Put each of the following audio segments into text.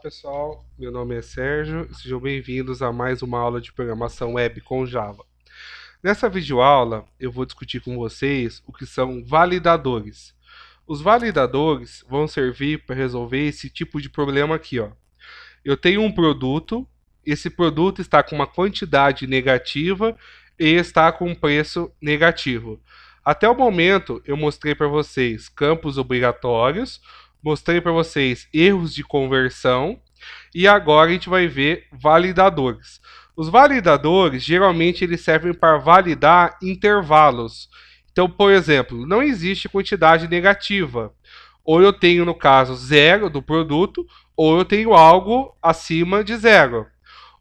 pessoal, meu nome é Sérgio e sejam bem-vindos a mais uma aula de programação web com Java. Nessa videoaula eu vou discutir com vocês o que são validadores. Os validadores vão servir para resolver esse tipo de problema aqui. Ó. Eu tenho um produto, esse produto está com uma quantidade negativa e está com um preço negativo. Até o momento eu mostrei para vocês campos obrigatórios, Mostrei para vocês erros de conversão e agora a gente vai ver validadores. Os validadores geralmente eles servem para validar intervalos. Então, por exemplo, não existe quantidade negativa. Ou eu tenho, no caso, zero do produto, ou eu tenho algo acima de zero.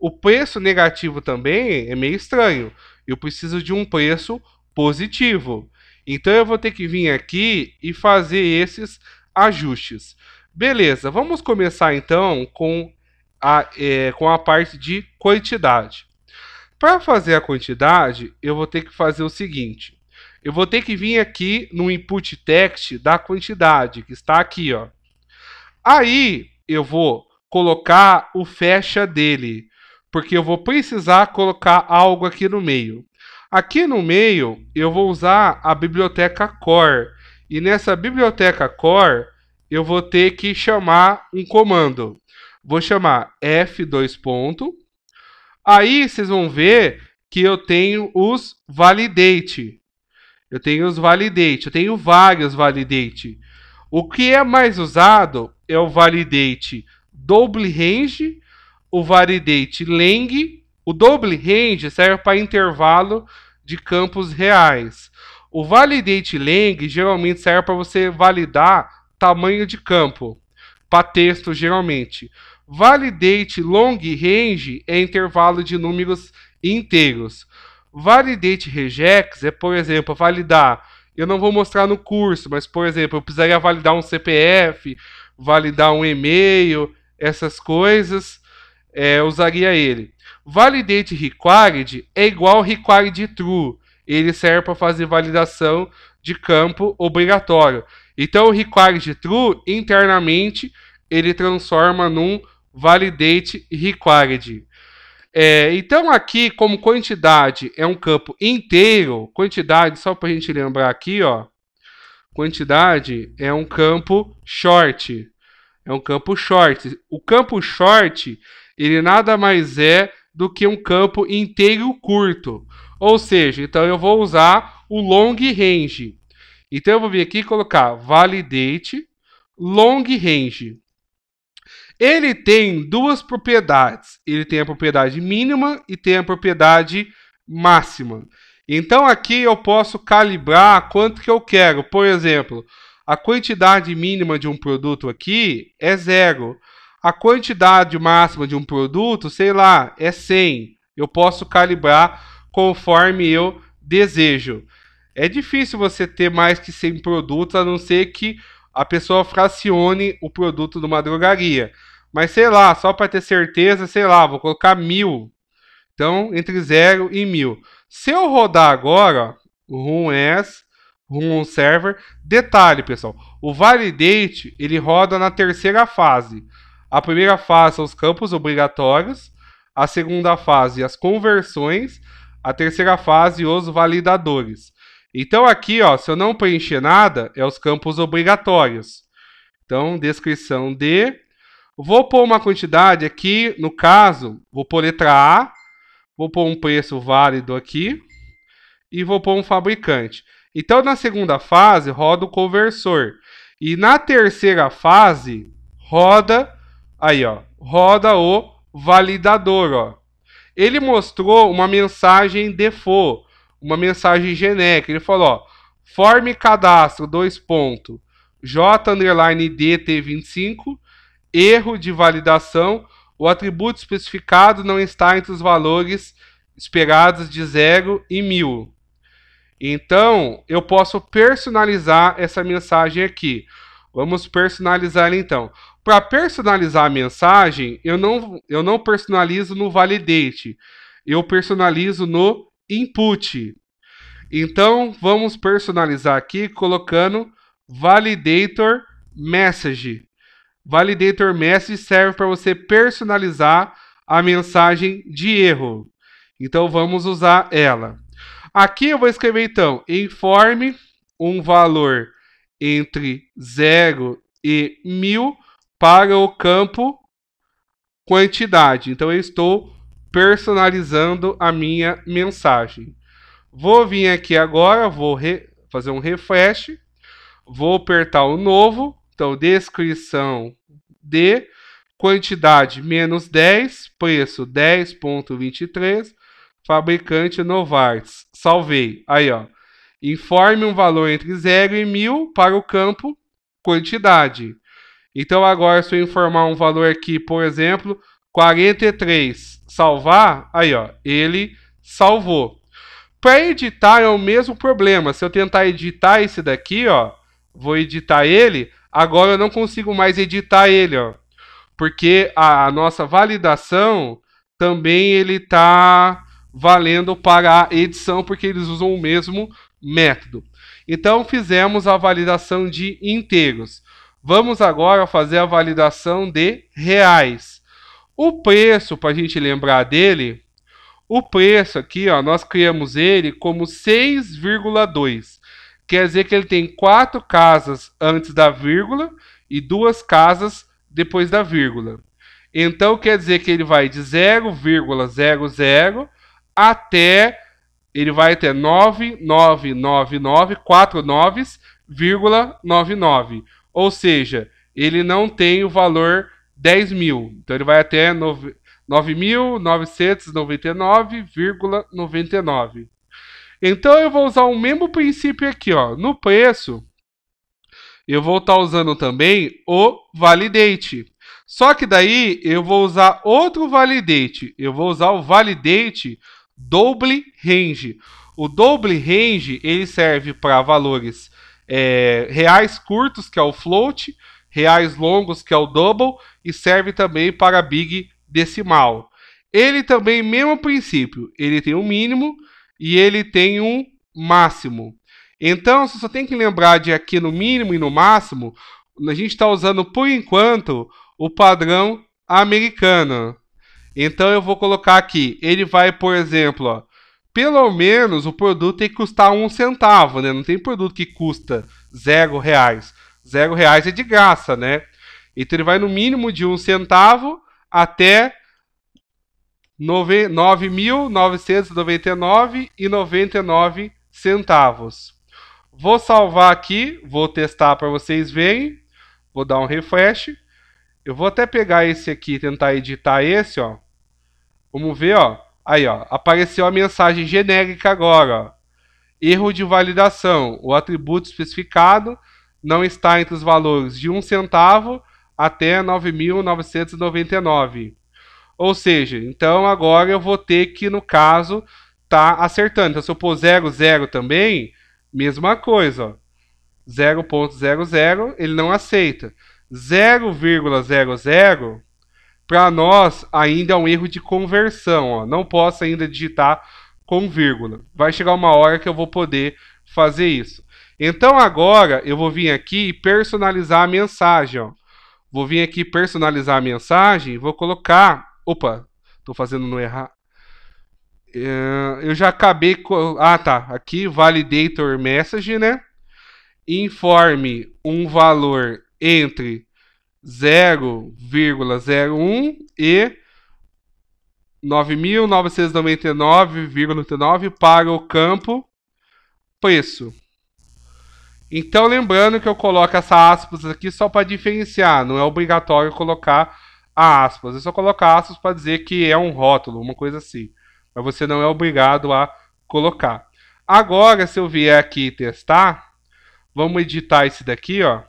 O preço negativo também é meio estranho. Eu preciso de um preço positivo. Então eu vou ter que vir aqui e fazer esses ajustes. Beleza, vamos começar então com a, é, com a parte de quantidade. Para fazer a quantidade, eu vou ter que fazer o seguinte. Eu vou ter que vir aqui no input text da quantidade, que está aqui. Ó. Aí eu vou colocar o fecha dele, porque eu vou precisar colocar algo aqui no meio. Aqui no meio, eu vou usar a biblioteca core, e nessa biblioteca core, eu vou ter que chamar um comando. Vou chamar f2 Aí vocês vão ver que eu tenho os validate. Eu tenho os validate, eu tenho vários validate. O que é mais usado é o validate double range, o validate lang. O double range serve para intervalo de campos reais. O validate lang geralmente serve para você validar tamanho de campo para texto geralmente. Validate long range é intervalo de números inteiros. Validate regex é, por exemplo, validar. Eu não vou mostrar no curso, mas por exemplo, eu precisaria validar um CPF, validar um e-mail, essas coisas, é, usaria ele. Validate required é igual required true ele serve para fazer validação de campo obrigatório. Então o required true internamente ele transforma num validate required. É, então aqui como quantidade é um campo inteiro, quantidade só para a gente lembrar aqui, ó, quantidade é um campo short, é um campo short. O campo short ele nada mais é do que um campo inteiro curto. Ou seja, então eu vou usar o long range. Então eu vou vir aqui e colocar validate long range. Ele tem duas propriedades. Ele tem a propriedade mínima e tem a propriedade máxima. Então aqui eu posso calibrar quanto que eu quero. Por exemplo, a quantidade mínima de um produto aqui é zero. A quantidade máxima de um produto, sei lá, é 100. Eu posso calibrar conforme eu desejo. É difícil você ter mais que 100 produtos, a não ser que a pessoa fracione o produto de uma drogaria. Mas sei lá, só para ter certeza, sei lá, vou colocar mil. Então, entre 0 e mil. Se eu rodar agora, room S, room server, detalhe pessoal, o validate ele roda na terceira fase. A primeira fase são os campos obrigatórios, a segunda fase as conversões, a terceira fase, os validadores. Então aqui, ó, se eu não preencher nada, é os campos obrigatórios. Então, descrição de... Vou pôr uma quantidade aqui, no caso, vou pôr letra A, vou pôr um preço válido aqui e vou pôr um fabricante. Então, na segunda fase, roda o conversor. E na terceira fase, roda aí, ó, roda o validador, ó. Ele mostrou uma mensagem default, uma mensagem genérica. Ele falou: ó, forme cadastro, dois pontos, J DT25, erro de validação, o atributo especificado não está entre os valores esperados de 0 e 1000. Então, eu posso personalizar essa mensagem aqui. Vamos personalizar então. Para personalizar a mensagem, eu não, eu não personalizo no validate, eu personalizo no input. Então, vamos personalizar aqui colocando validator message. Validator message serve para você personalizar a mensagem de erro. Então, vamos usar ela. Aqui eu vou escrever então, informe um valor entre 0 e 1000 para o campo quantidade. Então eu estou personalizando a minha mensagem. Vou vir aqui agora, vou fazer um refresh, vou apertar o novo, então descrição de quantidade menos 10, preço 10.23, fabricante Novartis. Salvei. Aí, ó. Informe um valor entre 0 e 1000 para o campo quantidade. Então agora se eu informar um valor aqui, por exemplo, 43, salvar, aí ó, ele salvou. Para editar é o mesmo problema. Se eu tentar editar esse daqui, ó, vou editar ele, agora eu não consigo mais editar ele, ó. Porque a, a nossa validação também ele está valendo para a edição, porque eles usam o mesmo método. Então fizemos a validação de inteiros. Vamos agora fazer a validação de reais. O preço, para a gente lembrar dele, o preço aqui, ó, nós criamos ele como 6,2. Quer dizer que ele tem quatro casas antes da vírgula e duas casas depois da vírgula. Então quer dizer que ele vai de 0,00 até ele vai até 9999, quatro noves, vírgula 99. Ou seja, ele não tem o valor 10 mil. Então ele vai até 9.999,99. Então eu vou usar o mesmo princípio aqui, ó. No preço, eu vou estar tá usando também o validate. Só que daí eu vou usar outro validate. Eu vou usar o validate double range. O double range ele serve para valores é, reais curtos, que é o float, reais longos, que é o double, e serve também para big decimal. Ele também, mesmo princípio, ele tem um mínimo e ele tem um máximo. Então, você só tem que lembrar de aqui no mínimo e no máximo, a gente está usando, por enquanto, o padrão americano. Então, eu vou colocar aqui, ele vai, por exemplo, ó, pelo menos o produto tem que custar um centavo, né? Não tem produto que custa zero reais. Zero reais é de graça, né? Então ele vai no mínimo de um centavo até 9.999,99 centavos. Vou salvar aqui, vou testar para vocês verem. Vou dar um refresh. Eu vou até pegar esse aqui e tentar editar esse, ó. Vamos ver, ó. Aí, ó, apareceu a mensagem genérica agora, ó. Erro de validação. O atributo especificado não está entre os valores de 1 centavo até 9.999. Ou seja, então agora eu vou ter que, no caso, tá acertando. Então, se eu pôr 00 também, mesma coisa. 0.00 ele não aceita. 0,00 para nós ainda é um erro de conversão. Ó. Não posso ainda digitar com vírgula. Vai chegar uma hora que eu vou poder fazer isso. Então agora eu vou vir aqui e personalizar a mensagem. Ó. Vou vir aqui personalizar a mensagem, vou colocar... Opa, estou fazendo no errar. É, eu já acabei... Ah, tá. Aqui, validator message, né? Informe um valor entre 0,01 e 9.999,9 para o campo preço. Então, lembrando que eu coloco essa aspas aqui só para diferenciar, não é obrigatório colocar a aspas. É só colocar aspas para dizer que é um rótulo, uma coisa assim. Mas você não é obrigado a colocar. Agora, se eu vier aqui testar, vamos editar esse daqui, ó.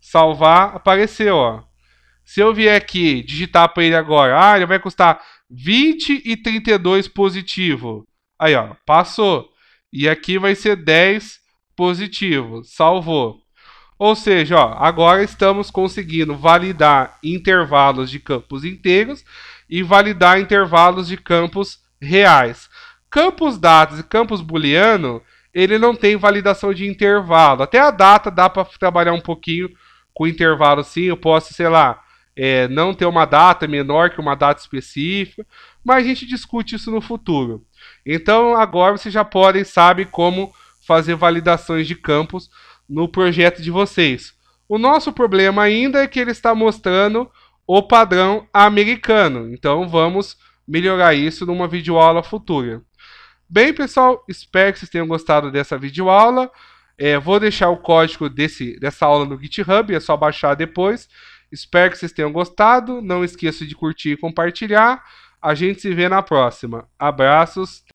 Salvar, apareceu, ó. Se eu vier aqui digitar para ele agora, ah, ele vai custar 20 e 32 positivo. Aí, ó, passou. E aqui vai ser 10 positivo, salvou. Ou seja, ó, agora estamos conseguindo validar intervalos de campos inteiros e validar intervalos de campos reais. Campos dados e campos booleano, ele não tem validação de intervalo. Até a data dá para trabalhar um pouquinho com intervalo assim, eu posso, sei lá, é, não ter uma data menor que uma data específica, mas a gente discute isso no futuro. Então agora vocês já podem saber como fazer validações de campos no projeto de vocês. O nosso problema ainda é que ele está mostrando o padrão americano. Então vamos melhorar isso numa videoaula futura. Bem, pessoal, espero que vocês tenham gostado dessa videoaula. É, vou deixar o código desse, dessa aula no GitHub, é só baixar depois. Espero que vocês tenham gostado. Não esqueça de curtir e compartilhar. A gente se vê na próxima. Abraços